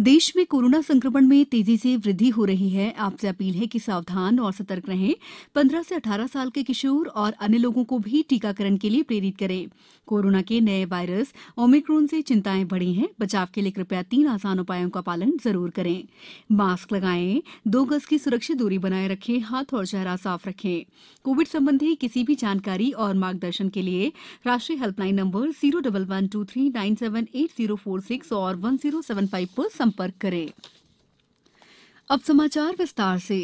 देश में कोरोना संक्रमण में तेजी से वृद्धि हो रही है आपसे अपील है कि सावधान और सतर्क रहें 15 से अठारह साल के किशोर और अन्य लोगों को भी टीकाकरण के लिए प्रेरित करें कोरोना के नए वायरस ओमिक्रोन से चिंताएं बढ़ी हैं बचाव के लिए कृपया तीन आसान उपायों का पालन जरूर करें मास्क लगाएं दो गज की सुरक्षित दूरी बनाए रखें हाथ और चेहरा साफ रखें कोविड संबंधी किसी भी जानकारी और मार्गदर्शन के लिए राष्ट्रीय helpline number zero double one two three nine seven eight zero four six और वन जीरो सेवन फाइव पर संपर्क करें अब समाचार विस्तार से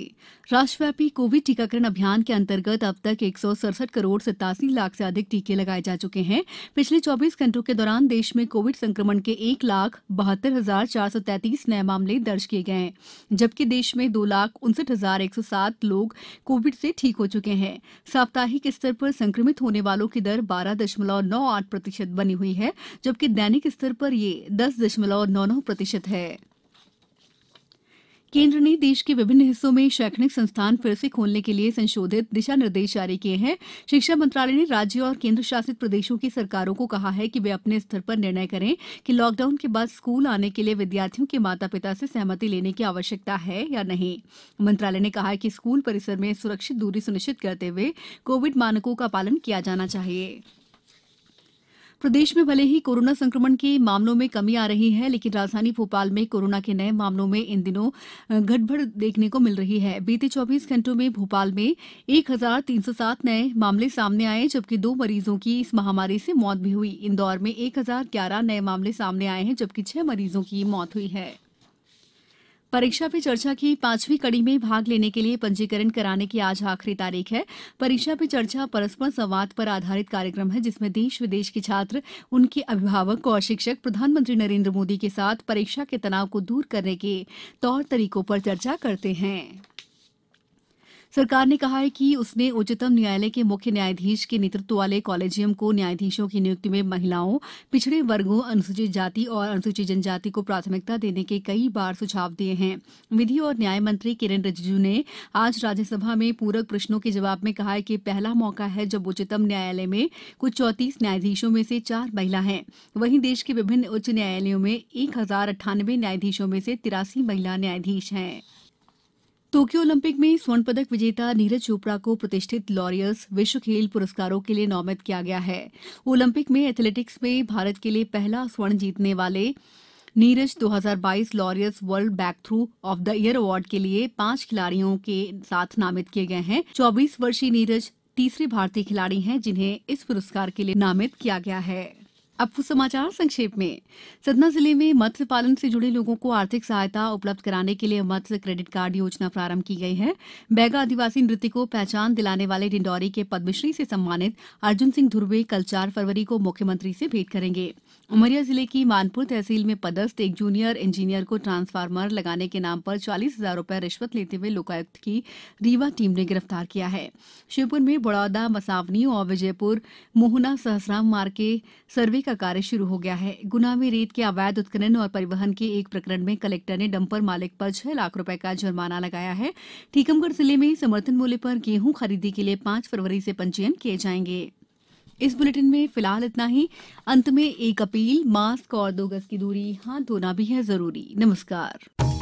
राष्ट्रव्यापी कोविड टीकाकरण अभियान के अंतर्गत अब तक एक सौ सड़सठ करोड़ सत्तासी लाख से अधिक टीके लगाए जा चुके हैं पिछले चौबीस घंटों के दौरान देश में कोविड संक्रमण के एक लाख बहत्तर हजार चार सौ तैतीस नए मामले दर्ज किए गए जबकि देश में दो लाख उनसठ हजार एक सौ सात लोग कोविड से ठीक हो चुके हैं साप्ताहिक स्तर पर संक्रमित होने वालों की दर बारह दशमलव नौ आठ प्रतिशत बनी हुई है जबकि दैनिक स्तर पर यह दस दशमलव नौ नौ प्रतिशत है केंद्र ने देश के विभिन्न हिस्सों में शैक्षणिक संस्थान फिर से खोलने के लिए संशोधित दिशा निर्देश जारी किए हैं शिक्षा मंत्रालय ने राज्यों और केंद्र शासित प्रदेशों की सरकारों को कहा है कि वे अपने स्तर पर निर्णय करें कि लॉकडाउन के बाद स्कूल आने के लिए विद्यार्थियों के माता पिता से सहमति लेने की आवश्यकता है या नहीं मंत्रालय ने कहा है कि स्कूल परिसर में सुरक्षित दूरी सुनिश्चित करते हुए कोविड मानकों का पालन किया जाना चाहिए प्रदेश में भले ही कोरोना संक्रमण के मामलों में कमी आ रही है लेकिन राजधानी भोपाल में कोरोना के नए मामलों में इन दिनों घटभड़ देखने को मिल रही है बीते 24 घंटों में भोपाल में 1307 नए मामले सामने आए जबकि दो मरीजों की इस महामारी से मौत भी हुई इंदौर में एक नए मामले सामने आए हैं जबकि छह मरीजों की मौत हुई है परीक्षा पे चर्चा की पांचवी कड़ी में भाग लेने के लिए पंजीकरण कराने की आज आखिरी तारीख है परीक्षा पे चर्चा परस्पर संवाद पर आधारित कार्यक्रम है जिसमें देश विदेश के छात्र उनके अभिभावक और शिक्षक प्रधानमंत्री नरेंद्र मोदी के साथ परीक्षा के तनाव को दूर करने के तौर तरीकों पर चर्चा करते हैं सरकार ने कहा है कि उसने उच्चतम न्यायालय के मुख्य न्यायाधीश के नेतृत्व वाले कॉलेजियम को न्यायाधीशों की नियुक्ति में महिलाओं पिछड़े वर्गों अनुसूचित जाति और अनुसूचित जनजाति को प्राथमिकता देने के कई बार सुझाव दिए हैं विधि और न्याय मंत्री किरण रिजिजू ने आज राज्यसभा में पूरक प्रश्नों के जवाब में कहा कि पहला मौका है जब उच्चतम न्यायालय में कुछ चौंतीस न्यायाधीशों में से चार महिला हैं वहीं देश के विभिन्न उच्च न्यायालयों में एक न्यायाधीशों में से तिरासी महिला न्यायाधीश हैं टोक्यो ओलंपिक में स्वर्ण पदक विजेता नीरज चोपड़ा को प्रतिष्ठित लॉरियर्स विश्व खेल पुरस्कारों के लिए नामित किया गया है ओलंपिक में एथलेटिक्स में भारत के लिए पहला स्वर्ण जीतने वाले Neeraj 2022 Laureus World breakthrough of the year award के लिए पांच खिलाड़ियों के साथ नामित किए गए हैं 24 वर्षीय नीरज तीसरे भारतीय खिलाड़ी हैं जिन्हें इस पुरस्कार के लिए नामित किया गया है अब समाचार संक्षेप में सतना जिले में मत्स्य पालन से जुड़े लोगों को आर्थिक सहायता उपलब्ध कराने के लिए मत्स्य क्रेडिट कार्ड योजना प्रारंभ की गई है बैगा आदिवासी नृत्य को पहचान दिलाने वाले डिंडौरी के पद्मश्री से सम्मानित अर्जुन सिंह ध्रवे कल चार फरवरी को मुख्यमंत्री से भेंट करेंगे उमरिया जिले की मानपुर तहसील में पदस्थ एक जूनियर इंजीनियर को ट्रांसफार्मर लगाने के नाम पर चालीस हजार रूपये रिश्वत लेते हुए लोकायुक्त की रीवा टीम ने गिरफ्तार किया है शिवपुर में बड़ौदा मसावनी और विजयपुर मोहना सहसराम मार्ग के सर्वे का कार्य शुरू हो गया है गुना में रेत के अवैध उत्खनन और परिवहन के एक प्रकरण में कलेक्टर ने डंपर मालिक पर छह लाख रुपए का जुर्माना लगाया है टीकमगढ़ जिले में समर्थन मूल्य पर गेहूं खरीदी के लिए पांच फरवरी से पंजीयन किए जाएंगे इस बुलेटिन में फिलहाल इतना ही अंत में एक अपील मास्क और दो गज की दूरी हाथ धोना भी है जरूरी नमस्कार